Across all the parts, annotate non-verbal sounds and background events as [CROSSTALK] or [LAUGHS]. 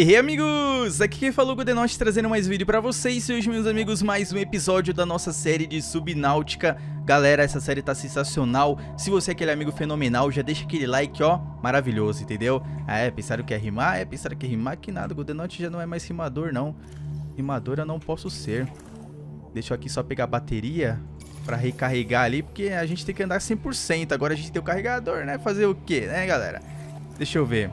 Hehe, amigos! Aqui quem falou é Godenos trazendo mais vídeo pra vocês e hoje, meus amigos, mais um episódio da nossa série de Subnáutica. Galera, essa série tá sensacional. Se você é aquele amigo fenomenal, já deixa aquele like, ó, maravilhoso, entendeu? Ah, é, pensaram que é rimar? É, pensaram que é rimar? Que nada, Godenot já não é mais rimador, não. Rimador eu não posso ser. Deixa eu aqui só pegar a bateria pra recarregar ali, porque a gente tem que andar 100%. Agora a gente tem o carregador, né? Fazer o quê, né, galera? Deixa eu ver.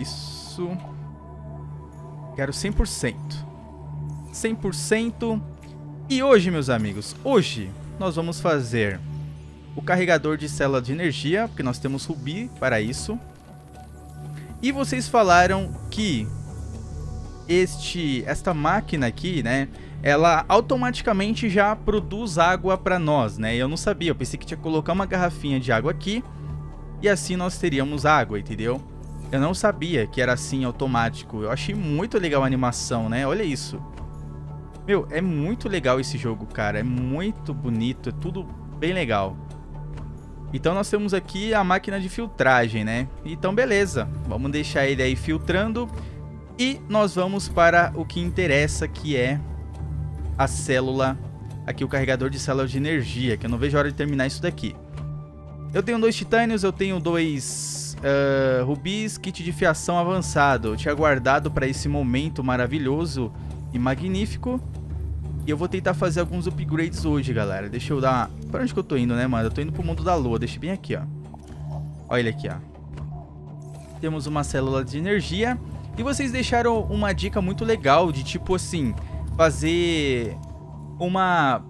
Isso. Quero 100%. 100%. E hoje, meus amigos, hoje nós vamos fazer o carregador de célula de energia, porque nós temos rubi para isso. E vocês falaram que este esta máquina aqui, né, ela automaticamente já produz água para nós, né? Eu não sabia, eu pensei que tinha que colocar uma garrafinha de água aqui e assim nós teríamos água, entendeu? Eu não sabia que era assim automático. Eu achei muito legal a animação, né? Olha isso. Meu, é muito legal esse jogo, cara. É muito bonito, é tudo bem legal. Então nós temos aqui a máquina de filtragem, né? Então beleza, vamos deixar ele aí filtrando. E nós vamos para o que interessa, que é a célula, aqui o carregador de célula de energia, que eu não vejo a hora de terminar isso daqui. Eu tenho dois titânios, eu tenho dois Uh, Rubis, kit de fiação avançado. Eu tinha guardado para esse momento maravilhoso e magnífico. E eu vou tentar fazer alguns upgrades hoje, galera. Deixa eu dar... Pra onde que eu tô indo, né, mano? Eu tô indo pro mundo da lua. Deixa bem aqui, ó. Olha ele aqui, ó. Temos uma célula de energia. E vocês deixaram uma dica muito legal de, tipo assim, fazer uma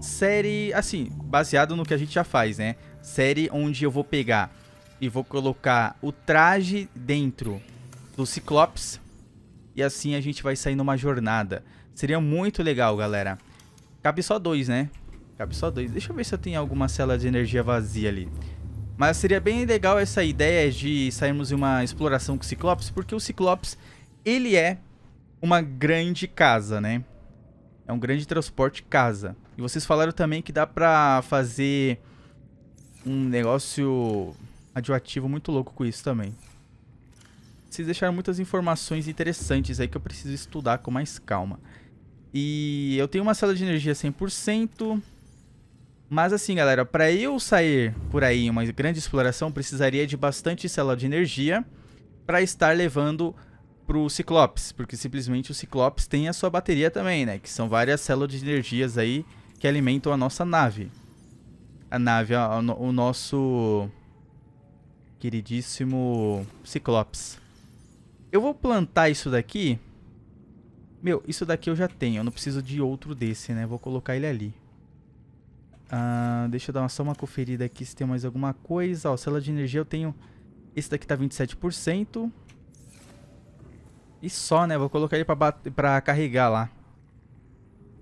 série, assim, baseado no que a gente já faz, né? Série onde eu vou pegar e vou colocar o traje dentro do Ciclopes. E assim a gente vai sair numa jornada. Seria muito legal, galera. Cabe só dois, né? Cabe só dois. Deixa eu ver se eu tenho alguma cela de energia vazia ali. Mas seria bem legal essa ideia de sairmos em uma exploração com o Ciclopes, porque o Ciclopes, ele é uma grande casa, né? É um grande transporte casa. E vocês falaram também que dá pra fazer um negócio radioativo muito louco com isso também. Vocês deixaram muitas informações interessantes aí que eu preciso estudar com mais calma. E eu tenho uma célula de energia 100%. Mas assim, galera, para eu sair por aí em uma grande exploração, precisaria de bastante célula de energia para estar levando pro Ciclopes, porque simplesmente o Ciclopes tem a sua bateria também, né? Que são várias células de energias aí que alimentam a nossa nave. A nave, a, a, o nosso Queridíssimo Ciclopes. Eu vou plantar isso daqui. Meu, isso daqui eu já tenho. Eu não preciso de outro desse, né? Vou colocar ele ali. Ah, deixa eu dar só uma conferida aqui se tem mais alguma coisa. Ó, cela de energia eu tenho... Esse daqui tá 27%. E só, né? Vou colocar ele pra, pra carregar lá.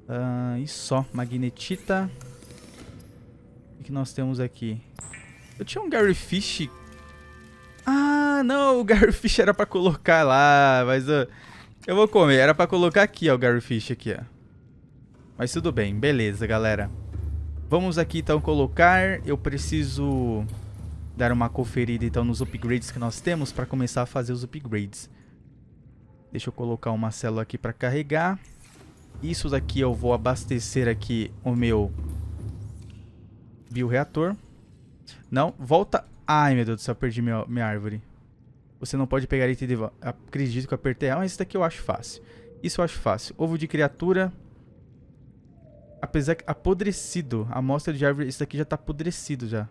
Ah, e só. Magnetita. O que nós temos aqui? Eu tinha um Gary Fish ah, não, o Fish era pra colocar lá, mas eu, eu vou comer. Era pra colocar aqui, ó, o Fish aqui, ó. Mas tudo bem, beleza, galera. Vamos aqui, então, colocar. Eu preciso dar uma conferida, então, nos upgrades que nós temos pra começar a fazer os upgrades. Deixa eu colocar uma célula aqui pra carregar. Isso daqui eu vou abastecer aqui o meu bioreator. Não, volta Ai, meu Deus do céu, perdi minha, minha árvore. Você não pode pegar item de... Acredito que eu apertei... Ah, mas isso daqui eu acho fácil. Isso eu acho fácil. Ovo de criatura... Apesar que... Apodrecido. Amostra de árvore... Isso daqui já tá apodrecido já.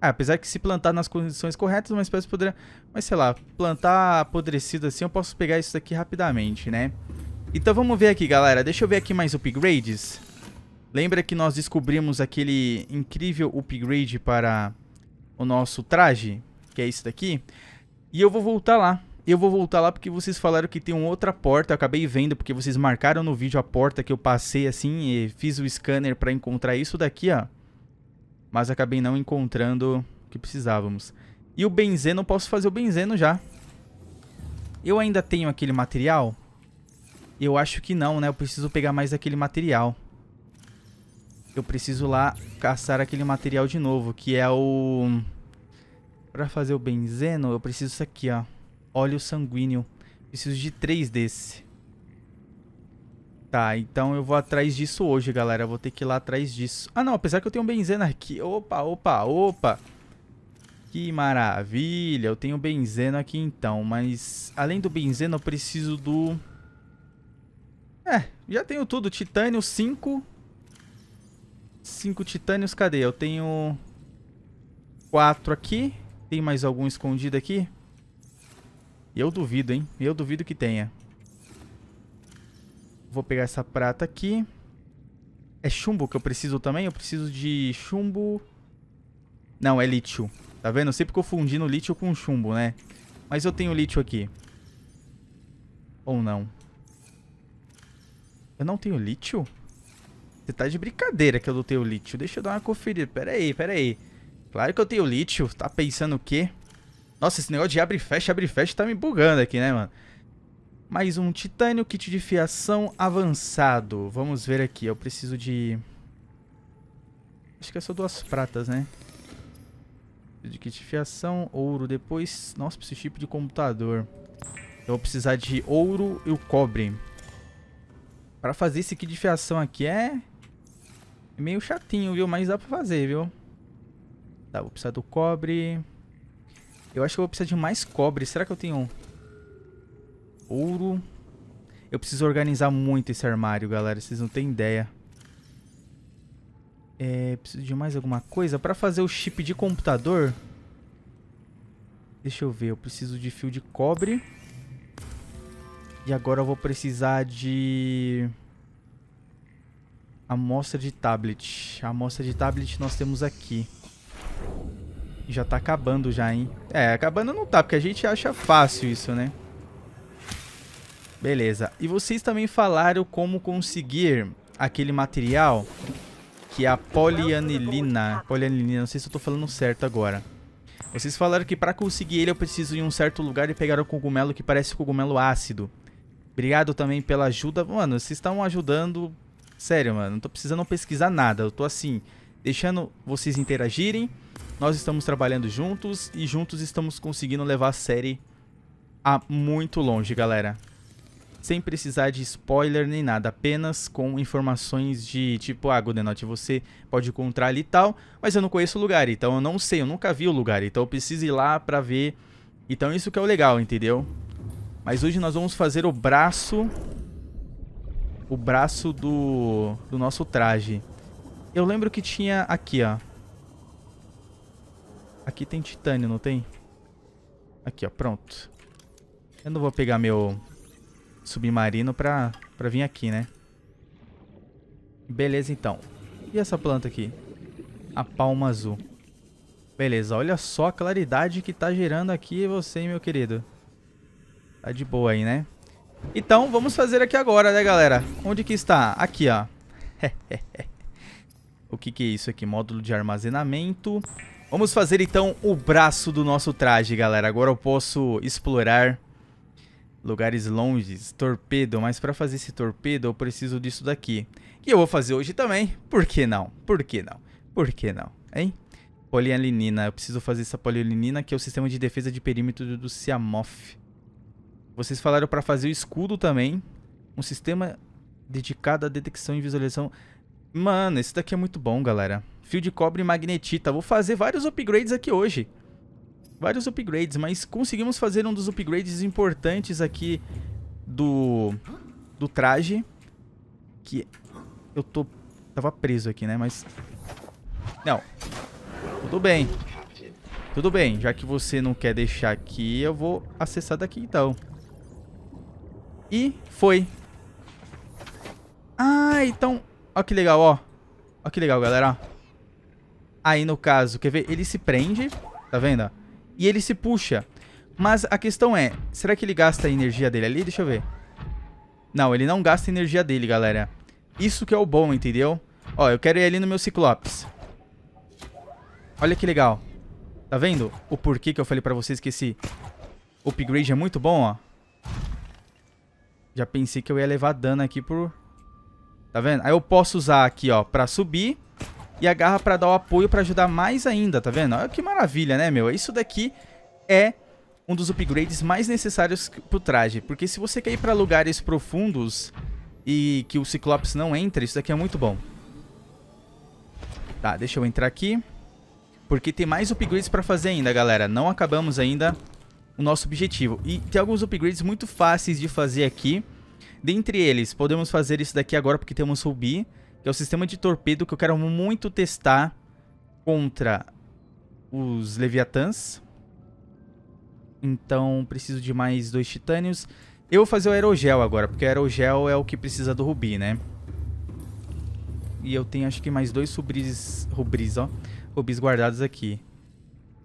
Ah, apesar que se plantar nas condições corretas, uma espécie poderia... Mas sei lá, plantar apodrecido assim, eu posso pegar isso daqui rapidamente, né? Então vamos ver aqui, galera. Deixa eu ver aqui mais upgrades. Lembra que nós descobrimos aquele incrível upgrade para o nosso traje, que é esse daqui, e eu vou voltar lá. Eu vou voltar lá porque vocês falaram que tem uma outra porta, eu acabei vendo porque vocês marcaram no vídeo a porta que eu passei assim e fiz o scanner para encontrar isso daqui, ó. Mas acabei não encontrando o que precisávamos. E o benzeno, eu posso fazer o benzeno já. Eu ainda tenho aquele material? Eu acho que não, né? Eu preciso pegar mais aquele material eu preciso lá caçar aquele material de novo, que é o... Pra fazer o benzeno, eu preciso isso aqui, ó. Óleo sanguíneo. Preciso de três desse. Tá, então eu vou atrás disso hoje, galera. vou ter que ir lá atrás disso. Ah, não, apesar que eu tenho benzeno aqui. Opa, opa, opa. Que maravilha. Eu tenho benzeno aqui então, mas... Além do benzeno, eu preciso do... É, já tenho tudo. Titânio 5 Cinco titânios, cadê? Eu tenho quatro aqui. Tem mais algum escondido aqui? Eu duvido, hein? Eu duvido que tenha. Vou pegar essa prata aqui. É chumbo que eu preciso também? Eu preciso de chumbo... Não, é lítio. Tá vendo? Eu sempre confundindo lítio com chumbo, né? Mas eu tenho lítio aqui. Ou não? Eu não tenho lítio? Você tá de brincadeira que eu não tenho lítio. Deixa eu dar uma conferida. Pera aí, pera aí. Claro que eu tenho lítio. Tá pensando o quê? Nossa, esse negócio de abre e fecha, abre e fecha tá me bugando aqui, né, mano? Mais um titânio, kit de fiação avançado. Vamos ver aqui. Eu preciso de... Acho que é só duas pratas, né? De kit de fiação, ouro depois... Nossa, preciso de chip de computador. Eu vou precisar de ouro e o cobre. Pra fazer esse kit de fiação aqui é... É meio chatinho, viu? Mas dá pra fazer, viu? Tá, vou precisar do cobre. Eu acho que eu vou precisar de mais cobre. Será que eu tenho ouro? Eu preciso organizar muito esse armário, galera. Vocês não têm ideia. É, preciso de mais alguma coisa. Pra fazer o chip de computador... Deixa eu ver. Eu preciso de fio de cobre. E agora eu vou precisar de... Amostra de tablet. A amostra de tablet nós temos aqui. Já tá acabando já, hein? É, acabando não tá, porque a gente acha fácil isso, né? Beleza. E vocês também falaram como conseguir aquele material que é a polianilina. Polianilina, não sei se eu tô falando certo agora. Vocês falaram que para conseguir ele eu preciso ir em um certo lugar e pegar o cogumelo que parece cogumelo ácido. Obrigado também pela ajuda. Mano, vocês estão ajudando Sério, mano, não tô precisando pesquisar nada. Eu tô assim, deixando vocês interagirem. Nós estamos trabalhando juntos e juntos estamos conseguindo levar a série a muito longe, galera. Sem precisar de spoiler nem nada, apenas com informações de tipo, ah, Godenot, você pode encontrar ali e tal, mas eu não conheço o lugar, então eu não sei, eu nunca vi o lugar, então eu preciso ir lá pra ver. Então isso que é o legal, entendeu? Mas hoje nós vamos fazer o braço o braço do, do nosso traje. Eu lembro que tinha aqui, ó. Aqui tem titânio, não tem? Aqui, ó, pronto. Eu não vou pegar meu submarino pra, pra vir aqui, né? Beleza, então. E essa planta aqui? A palma azul. Beleza, olha só a claridade que tá gerando aqui você, meu querido. Tá de boa aí, né? Então, vamos fazer aqui agora, né, galera? Onde que está? Aqui, ó. [LAUGHS] o que que é isso aqui? Módulo de armazenamento. Vamos fazer, então, o braço do nosso traje, galera. Agora eu posso explorar lugares longes. Torpedo, mas para fazer esse torpedo eu preciso disso daqui. E eu vou fazer hoje também. Por que não? Por que não? Por que não? Hein? Polialinina. Eu preciso fazer essa polialinina que é o sistema de defesa de perímetro do Siamoff. Vocês falaram para fazer o escudo também. Um sistema dedicado à detecção e visualização. Mano, esse daqui é muito bom, galera. Fio de cobre e magnetita. Vou fazer vários upgrades aqui hoje. Vários upgrades, mas conseguimos fazer um dos upgrades importantes aqui do, do traje. Que eu tô... Tava preso aqui, né? Mas... Não. Tudo bem. Tudo bem. Já que você não quer deixar aqui, eu vou acessar daqui então. E foi. Ah, então... Ó que legal, ó. Ó que legal, galera. Aí, no caso, quer ver? Ele se prende, tá vendo? E ele se puxa. Mas a questão é, será que ele gasta a energia dele ali? Deixa eu ver. Não, ele não gasta a energia dele, galera. Isso que é o bom, entendeu? Ó, eu quero ir ali no meu Ciclopes. Olha que legal. Tá vendo? O porquê que eu falei pra vocês que esse upgrade é muito bom, ó. Já pensei que eu ia levar dano aqui por... Tá vendo? Aí eu posso usar aqui, ó, pra subir. E a garra pra dar o apoio pra ajudar mais ainda, tá vendo? Olha que maravilha, né, meu? Isso daqui é um dos upgrades mais necessários pro traje. Porque se você quer ir pra lugares profundos e que o Ciclopes não entre, isso daqui é muito bom. Tá, deixa eu entrar aqui. Porque tem mais upgrades pra fazer ainda, galera. Não acabamos ainda o nosso objetivo. E tem alguns upgrades muito fáceis de fazer aqui. Dentre eles, podemos fazer isso daqui agora porque temos Rubi, que é o sistema de torpedo que eu quero muito testar contra os Leviatãs. Então, preciso de mais dois titânios. Eu vou fazer o aerogel agora, porque o aerogel é o que precisa do rubi, né? E eu tenho acho que mais dois rubris, rubris ó, rubis guardados aqui.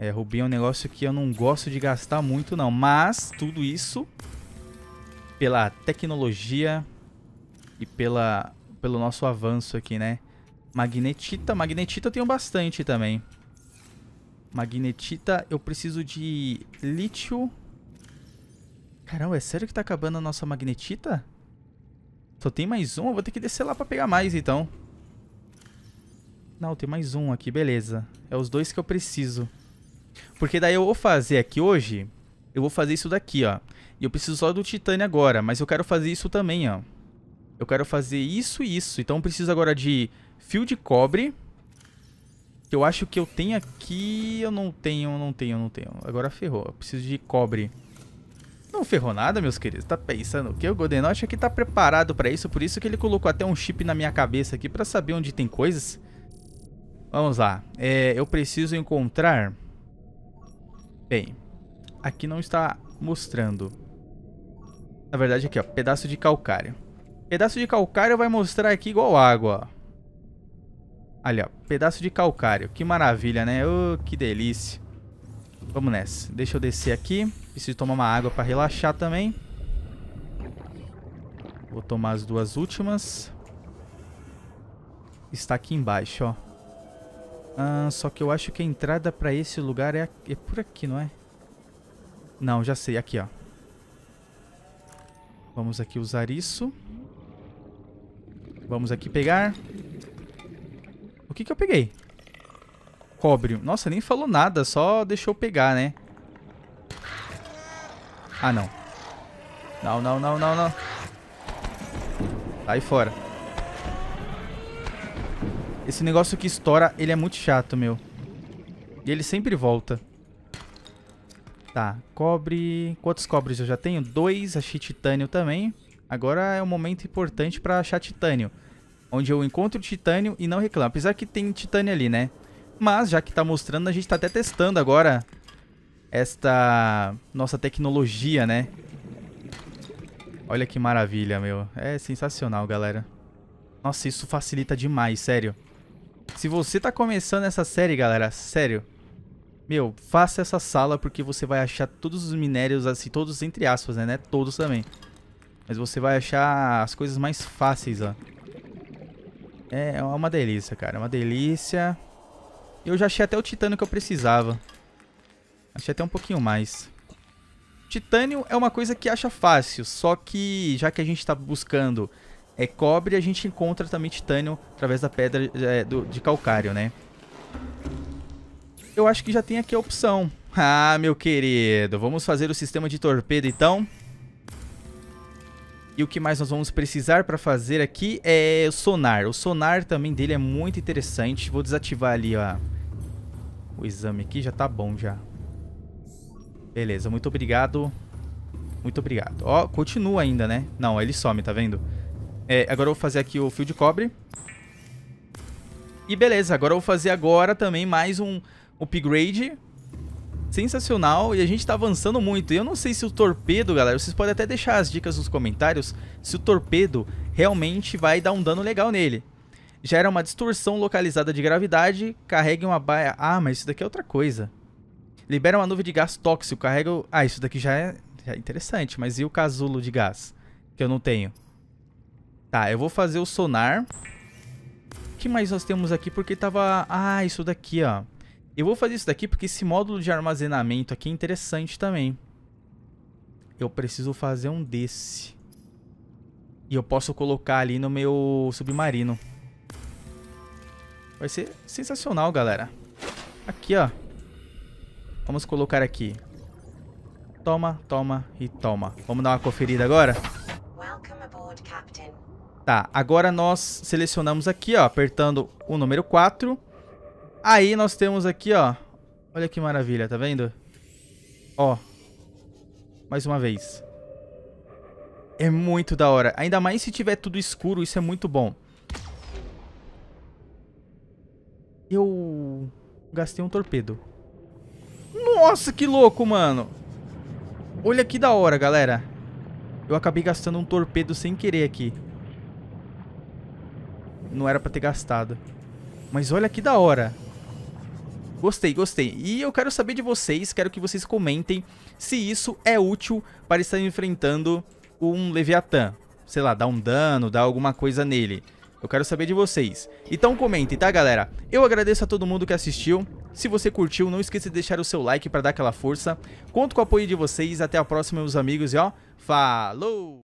É, é um negócio que eu não gosto de gastar muito, não. Mas tudo isso pela tecnologia e pela, pelo nosso avanço aqui, né? Magnetita. Magnetita eu tenho bastante também. Magnetita, eu preciso de lítio. Caramba, é sério que tá acabando a nossa magnetita? Só tem mais um? Eu vou ter que descer lá pra pegar mais, então. Não, tem mais um aqui, beleza. É os dois que eu preciso. Porque daí eu vou fazer aqui hoje, eu vou fazer isso daqui, ó. E eu preciso só do titânio agora, mas eu quero fazer isso também, ó. Eu quero fazer isso e isso. Então eu preciso agora de fio de cobre. Que eu acho que eu tenho aqui... Eu não tenho, não tenho, não tenho. Agora ferrou. Eu preciso de cobre. Não ferrou nada, meus queridos. Tá pensando o quê? O Goldenote aqui tá preparado pra isso. Por isso que ele colocou até um chip na minha cabeça aqui pra saber onde tem coisas. Vamos lá. É, eu preciso encontrar... Bem, aqui não está mostrando. Na verdade aqui, ó, pedaço de calcário. Pedaço de calcário vai mostrar aqui igual água, ó. Ali, ó, pedaço de calcário. Que maravilha, né? Oh, que delícia. Vamos nessa. Deixa eu descer aqui. Preciso tomar uma água para relaxar também. Vou tomar as duas últimas. Está aqui embaixo, ó. Ah, só que eu acho que a entrada pra esse lugar é, é por aqui, não é? Não, já sei. Aqui, ó. Vamos aqui usar isso. Vamos aqui pegar. O que que eu peguei? Cobre. Nossa, nem falou nada. Só deixou pegar, né? Ah, não. Não, não, não, não, não. Sai fora. Esse negócio que estoura, ele é muito chato, meu. E ele sempre volta. Tá, cobre... Quantos cobres eu já tenho? Dois, achei titânio também. Agora é um momento importante pra achar titânio. Onde eu encontro titânio e não reclamo. Apesar que tem titânio ali, né? Mas, já que tá mostrando, a gente tá até testando agora esta nossa tecnologia, né? Olha que maravilha, meu. É sensacional, galera. Nossa, isso facilita demais, sério. Se você tá começando essa série, galera, sério. Meu, faça essa sala porque você vai achar todos os minérios, assim, todos entre aspas, né? né? Todos também. Mas você vai achar as coisas mais fáceis, ó. É, é uma delícia, cara. É uma delícia. Eu já achei até o titânio que eu precisava. Achei até um pouquinho mais. Titânio é uma coisa que acha fácil, só que já que a gente está buscando é cobre, e a gente encontra também titânio através da pedra é, do, de calcário, né? Eu acho que já tem aqui a opção. [LAUGHS] Ah, meu querido, vamos fazer o sistema de torpedo então. E o que mais nós vamos precisar para fazer aqui é o sonar. O sonar também dele é muito interessante. Vou desativar ali ó, o exame aqui, já tá bom já. Beleza, muito obrigado. Muito obrigado. Ó, continua ainda, né? Não, ele some, tá vendo? Tá vendo? É, agora eu vou fazer aqui o fio de cobre. E beleza, agora eu vou fazer agora também mais um upgrade. Sensacional, e a gente tá avançando muito. E eu não sei se o torpedo, galera, vocês podem até deixar as dicas nos comentários, se o torpedo realmente vai dar um dano legal nele. Gera uma distorção localizada de gravidade, carrega uma baia... Ah, mas isso daqui é outra coisa. Libera uma nuvem de gás tóxico, carrega... Ah, isso daqui já é, já é interessante, mas e o casulo de gás? Que eu não tenho. Tá, eu vou fazer o sonar. O que mais nós temos aqui? Porque tava... Ah, isso daqui, ó. Eu vou fazer isso daqui porque esse módulo de armazenamento aqui é interessante também. Eu preciso fazer um desse. E eu posso colocar ali no meu submarino. Vai ser sensacional, galera. Aqui, ó. Vamos colocar aqui. Toma, toma e toma. Vamos dar uma conferida agora? Tá, agora nós selecionamos aqui, ó, apertando o número 4. Aí nós temos aqui, ó, olha que maravilha, tá vendo? Ó, mais uma vez. É muito da hora, ainda mais se tiver tudo escuro, isso é muito bom. Eu gastei um torpedo. Nossa, que louco, mano. Olha que da hora, galera. Eu acabei gastando um torpedo sem querer aqui não era pra ter gastado. Mas olha que da hora. Gostei, gostei. E eu quero saber de vocês, quero que vocês comentem se isso é útil para estar enfrentando um Leviatã. Sei lá, dar um dano, dar alguma coisa nele. Eu quero saber de vocês. Então comentem, tá galera? Eu agradeço a todo mundo que assistiu. Se você curtiu, não esqueça de deixar o seu like para dar aquela força. Conto com o apoio de vocês. Até a próxima, meus amigos. E ó, falou!